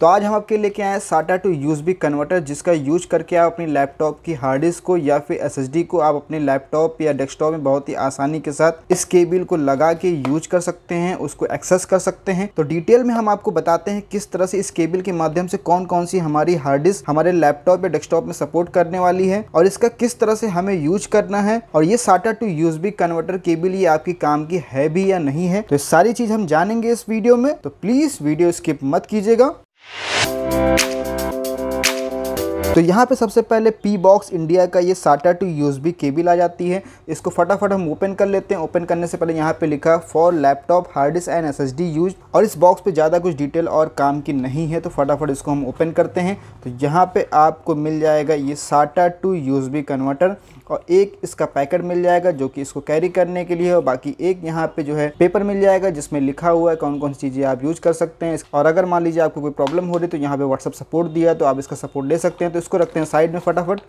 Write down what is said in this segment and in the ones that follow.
तो आज हम आपके लेके आए हैं SATA to USB converter जिसका यूज करके आप अपनी लैपटॉप की हार्ड डिस्क को या फिर एस को आप अपने लैपटॉप या डेस्कटॉप में बहुत ही आसानी के साथ इस केबिल को लगा के यूज कर सकते हैं उसको एक्सेस कर सकते हैं तो डिटेल में हम आपको बताते हैं किस तरह से इस केबिल के माध्यम से कौन कौन सी हमारी हार्ड डिस्क हमारे लैपटॉप या डेस्कटॉप में सपोर्ट करने वाली है और इसका किस तरह से हमें यूज करना है और ये SATA to USB converter cable ये आपके काम की है भी या नहीं है तो सारी चीज हम जानेंगे इस वीडियो में तो प्लीज वीडियो स्किप मत कीजिएगा तो यहाँ पे सबसे पहले पी बॉक्स इंडिया का ये SATA to USB cable आ जाती है इसको फटाफट हम ओपन कर लेते हैं ओपन करने से पहले यहाँ पे लिखा for laptop hard disk and S use और इस बॉक्स पे ज़्यादा कुछ डिटेल और काम की नहीं है तो फटाफट इसको हम ओपन करते हैं तो यहाँ पे आपको मिल जाएगा ये SATA to USB converter और एक इसका पैकेट मिल जाएगा जो कि इसको कैरी करने के लिए और बाकी एक यहाँ पे जो है पेपर मिल जाएगा जिसमें लिखा हुआ है कौन कौन सी चीज़ें आप यूज़ कर सकते हैं और अगर मान लीजिए आपको कोई प्रॉब्लम हो रही तो यहाँ पे व्हाट्सअप सपोर्ट दिया तो आप इसका सपोर्ट ले सकते हैं तो इसको रखते हैं साइड में फटाफट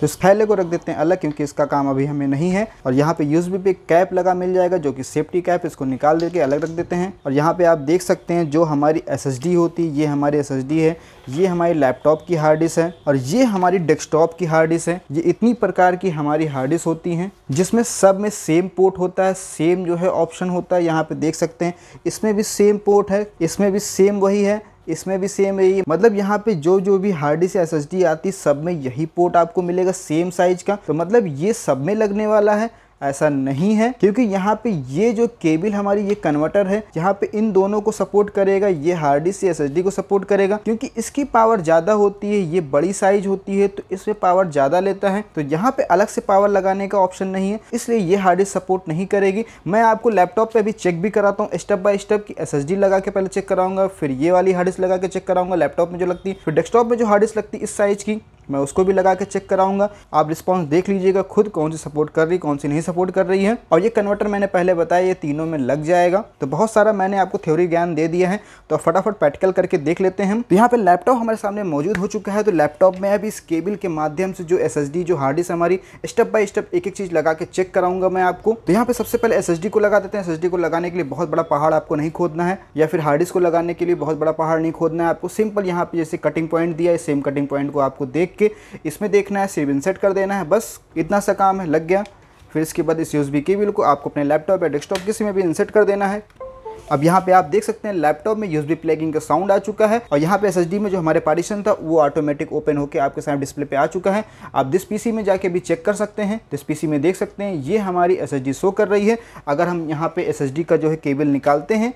तो इस फैले को रख देते हैं अलग क्योंकि इसका काम अभी हमें नहीं है और यहाँ पे यूज पे कैप लगा मिल जाएगा जो कि सेफ्टी कैप इसको निकाल देके अलग रख देते हैं और यहाँ पे आप देख सकते हैं जो हमारी एस होती ये हमारी एस है ये हमारी लैपटॉप की हार्ड डिस्क है और ये हमारी डेस्कटॉप की हार्ड डिस्क है ये इतनी प्रकार की हमारी हार्ड डिस्क होती है जिसमें सब में सेम पोर्ट होता है सेम जो है ऑप्शन होता है यहाँ पे देख सकते हैं इसमें भी सेम पोर्ट है इसमें भी सेम वही है इसमें भी सेम यही मतलब यहाँ पे जो जो भी हार्ड डिस्क एस एस आती सब में यही पोर्ट आपको मिलेगा सेम साइज का तो मतलब ये सब में लगने वाला है ऐसा नहीं है क्योंकि यहाँ पे ये जो केबल हमारी ये कन्वर्टर है यहाँ पे इन दोनों को सपोर्ट करेगा ये हार्ड डिस्क एस को सपोर्ट करेगा क्योंकि इसकी पावर ज़्यादा होती है ये बड़ी साइज होती है तो इसमें पावर ज़्यादा लेता है तो यहाँ पे अलग से पावर लगाने का ऑप्शन नहीं है इसलिए ये हार्ड डिस्क सपोर्ट नहीं करेगी मैं आपको लैपटॉप पे भी चेक भी कराता हूँ स्टेप बाय स्टेप की एस लगा के पहले चेक कराऊंगा फिर ये वाली हार्ड डिस्क लगा के चेक कराऊंगा लैपटॉप में जो लगती है फिर डेस्कटॉप में जो हार्ड डिस्क लगती है इस साइज की मैं उसको भी लगा के चेक कराऊंगा आप रिस्पॉन्स देख लीजिएगा खुद कौन सी सपोर्ट कर रही कौन सी नहीं सपोर्ट कर रही है और ये कन्वर्टर मैंने पहले बताया ये तीनों में लग जाएगा तो बहुत सारा मैंने आपको थ्योरी ज्ञान दे दिया है तो फटाफट प्रैक्टिकल करके देख लेते हैं तो यहाँ पर लैपटॉप हमारे सामने मौजूद हो चुका है तो लैपटॉप में अभी इस केबल के माध्यम से जो एस जो हार्ड डिस्क हमारी स्टेप बाई स्टेप एक एक चीज़ लगा के चेक कराऊंगा मैं आपको तो यहाँ पे सबसे पहले एस को लगा देते हैं एस को लगाने के लिए बहुत बड़ा पहाड़ आपको नहीं खोदना है या फिर हार्ड डिस्क को लगाने के लिए बहुत बड़ा पहाड़ नहीं खोदना है आपको सिंपल यहाँ पे जैसे कटिंग पॉइंट दिया है सेम कटिंग पॉइंट को आपको देख देख के इसमें देखना है सिर्फ इंसेट कर देना है बस इतना सा काम है लग गया फिर इसके बाद इस यूएसबी केबल को आपको अपने लैपटॉप या डेस्कटॉप किसी में भी इंसेट कर देना है अब यहाँ पे आप देख सकते हैं लैपटॉप में यूएसबी प्लगिंग का साउंड आ चुका है और यहाँ पे एसएसडी में जो हमारे पार्टीशन था वो ऑटोमेटिक ओपन होकर आपके सामने डिस्प्ले पे आ चुका है आप दिस पीसी में जाके भी चेक कर सकते हैं दिस पीसी में देख सकते हैं ये हमारी एसएसडी शो कर रही है अगर हम यहाँ पे एस का जो है केबल निकालते हैं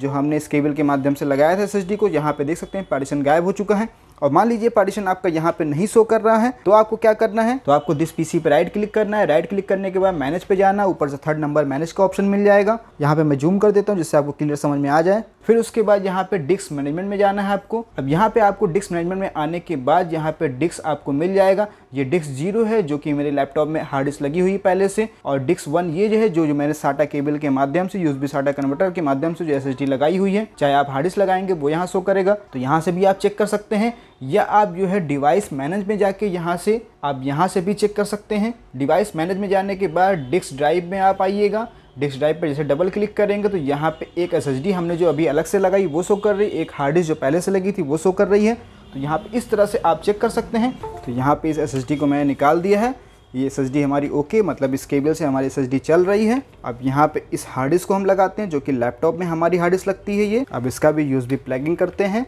जो हमने इस केबल के माध्यम से लगाया था एस को यहाँ पे देख सकते हैं पार्टीशन गायब हो चुका है और मान लीजिए पार्टीशन आपका यहाँ पे नहीं शो कर रहा है तो आपको क्या करना है तो आपको दिस पीसी पे राइट क्लिक करना है राइट क्लिक करने के बाद मैनेज पे जाना ऊपर से थर्ड नंबर मैनेज का ऑप्शन मिल जाएगा यहाँ पे मैं जूम कर देता हूँ जिससे आपको क्लियर समझ में आ जाए फिर उसके बाद यहाँ पे डिस्क मैनेजमेंट में जाना है आपको अब यहाँ पे आपको डिस्क मैनेजमेंट में आने के बाद यहाँ पे डिस्क आपको मिल जाएगा ये डिस्क जीरो है जो कि मेरे लैपटॉप में हार्ड डिस्क लगी हुई पहले से और डिस्क वन ये जो है जो जो मैंने साटा केबल के माध्यम से यूजी साटा कन्वर्टर के माध्यम से जो एस लगाई हुई है चाहे आप हार्ड डिस्क लगाएंगे वो यहाँ शो करेगा तो यहाँ से भी आप चेक कर सकते हैं या आप जो है डिवाइस मैनेज में जाके यहाँ से आप यहाँ से भी चेक कर सकते हैं डिवाइस मैनेज में जाने के बाद डिस्क ड्राइव में आप आइएगा डिस्क ड्राइव पर जैसे डबल क्लिक करेंगे तो यहाँ पे एक एस हमने जो अभी अलग से लगाई वो शो कर रही है एक हार्ड डिस्क जो पहले से लगी थी वो शो कर रही है तो यहाँ पे इस तरह से आप चेक कर सकते हैं तो यहाँ पे इस एस को मैंने निकाल दिया है ये एस हमारी ओके मतलब इस केबल से हमारी एस चल रही है अब यहाँ पे इस हार्ड डिस्क को हम लगाते हैं जो कि लैपटॉप में हमारी हार्ड डिस्क लगती है ये अब इसका भी यूज भी प्लगिंग करते हैं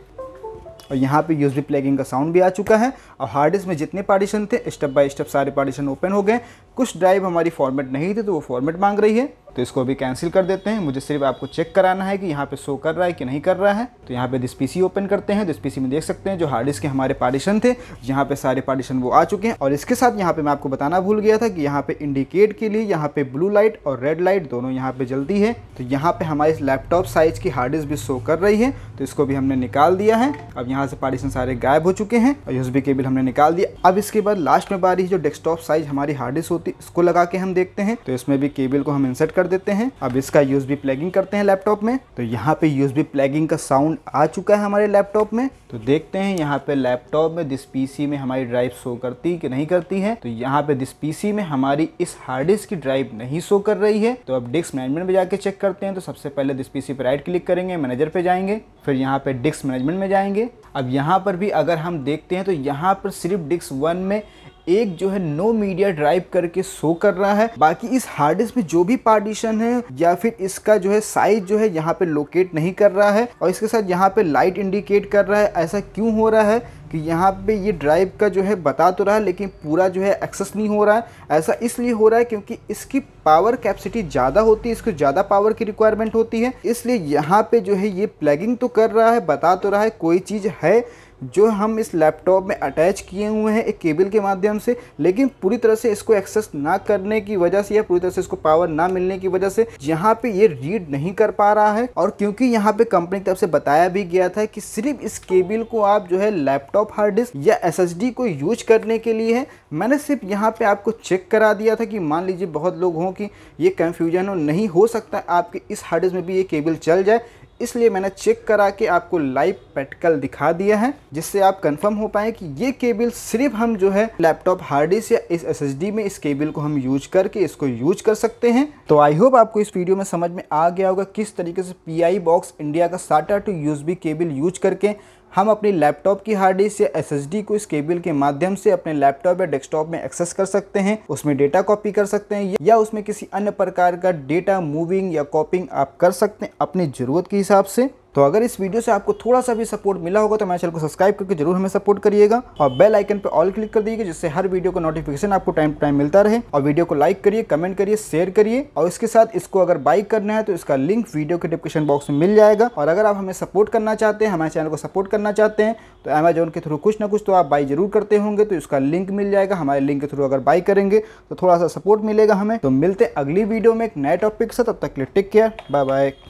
और यहाँ पे यूज प्लेगिंग का साउंड भी आ चुका है और हार्ड डिस्क में जितने पार्टीशन थे स्टेप बाय स्टेप सारे पार्टीशन ओपन हो गए कुछ ड्राइव हमारी फॉर्मेट नहीं थी तो वो फॉर्मेट मांग रही है तो इसको अभी कैंसिल कर देते हैं मुझे सिर्फ आपको चेक कराना है कि यहाँ पे शो कर रहा है कि नहीं कर रहा है तो यहाँ पे दिस पीसी ओपन करते हैं दिस तो पीसी में देख सकते हैं जो हार्ड डिस्क के हमारे पार्टीशन थे यहाँ पे सारे पार्टीशन वो आ चुके हैं और इसके साथ यहाँ पे मैं आपको बताना भूल गया था कि यहाँ पे इंडिकेट के लिए यहाँ पे ब्लू लाइट और रेड लाइट दोनों यहाँ पे जल्दी है तो यहाँ पे हमारे लैपटॉप साइज की हार्ड डिस्क भी शो कर रही है तो इसको भी हमने निकाल दिया है अब यहाँ से पार्टीशन सारे गायब हो चुके हैं और यूसबी केबल हमने निकाल दिया अब इसके बाद लास्ट में बारी जो डेस्कटॉप साइज हमारी हार्ड डिस्क होती है इसको लगा के हम देखते हैं तो इसमें भी केबल को हम इंसर्ट कर देते हैं अब इसका यूएसबी प्लगिंग करते हैं लैपटॉप में तो यहाँ पे यूएसबी प्लगिंग का साउंड आ चुका है हमारे लैपटॉप में तो देखते हैं यहाँ पे लैपटॉप में दिस पीसी में हमारी ड्राइव शो करती कि नहीं करती है तो यहाँ पे दिस पीसी में हमारी इस हार्ड डिस्क की ड्राइव नहीं शो कर रही है तो अब डिस्क मैनेजमेंट में जाके चेक करते हैं तो सबसे पहले दिस पीसी पर राइट क्लिक करेंगे मैनेजर पे जाएंगे फिर यहाँ पे डिस्क मैनेजमेंट में जाएंगे अब यहाँ पर भी अगर हम देखते हैं तो यहाँ पर सिर्फ डिस्क वन में एक जो है नो मीडिया ड्राइव करके शो कर रहा है बाकी इस हार्ड डिस्क में जो भी पार्टीशन है या फिर इसका जो है साइज जो है यहाँ पे लोकेट नहीं कर रहा है और इसके साथ यहाँ पे लाइट इंडिकेट कर रहा है ऐसा क्यों हो रहा है कि यहाँ पे ये ड्राइव का जो है बता तो रहा है लेकिन पूरा जो है एक्सेस नहीं हो रहा है ऐसा इसलिए हो रहा है क्योंकि इसकी पावर कैपेसिटी ज़्यादा होती है इसको ज़्यादा पावर की रिक्वायरमेंट होती है इसलिए यहाँ पे जो है ये प्लगिंग तो कर रहा है बता तो रहा है कोई चीज़ है जो हम इस लैपटॉप में अटैच किए हुए हैं एक केबल के माध्यम से लेकिन पूरी तरह से इसको एक्सेस ना करने की वजह से या पूरी तरह से इसको पावर ना मिलने की वजह से यहाँ पे ये रीड नहीं कर पा रहा है और क्योंकि यहाँ पे कंपनी की तरफ से बताया भी गया था कि सिर्फ इस केबल को आप जो है लैपटॉप हार्ड डिस्क या एस को यूज करने के लिए है मैंने सिर्फ यहाँ पे आपको चेक करा दिया था कि मान लीजिए बहुत लोग हों कि ये कन्फ्यूजन हो नहीं हो सकता आपके इस हार्ड डिस्क में भी ये केबल चल जाए इसलिए मैंने चेक करा के आपको लाइव पेटकल दिखा दिया है जिससे आप कंफर्म हो पाए कि ये केबल सिर्फ हम जो है लैपटॉप हार्ड डिस्क या इस एस में इस केबल को हम यूज करके इसको यूज कर सकते हैं तो आई होप आपको इस वीडियो में समझ में आ गया होगा किस तरीके से पी बॉक्स इंडिया का साटा टू यूज केबल यूज करके हम अपनी लैपटॉप की हार्ड डिस्क या एसएसडी को इस केबल के माध्यम से अपने लैपटॉप या डेस्कटॉप में एक्सेस कर सकते हैं उसमें डेटा कॉपी कर सकते हैं या उसमें किसी अन्य प्रकार का डेटा मूविंग या कॉपिंग आप कर सकते हैं अपनी ज़रूरत के हिसाब से तो अगर इस वीडियो से आपको थोड़ा सा भी सपोर्ट मिला होगा तो हमारे चैनल को सब्सक्राइब करके जरूर हमें सपोर्ट करिएगा और बेल आइकन पर ऑल क्लिक कर दीजिए जिससे हर वीडियो का नोटिफिकेशन आपको टाइम टू टाइम मिलता रहे और वीडियो को लाइक करिए कमेंट करिए शेयर करिए और इसके साथ इसको अगर बाइक करना है तो इसका लिंक वीडियो के डिस्क्रिप्शन बॉक्स में मिल जाएगा और अगर आप हमें सपोर्ट करना चाहते हैं हमारे चैनल को सपोर्ट करना चाहते हैं तो अमेजोन के थ्रू कुछ ना कुछ तो आप बाई जरूर करते होंगे तो इसका लिंक मिल जाएगा हमारे लिंक के थ्रू अगर बाई करेंगे तो थोड़ा सा सपोर्ट मिलेगा हमें तो मिलते अगली वीडियो में एक नए टॉपिक से तब तक लिए टेक केयर बाय बाय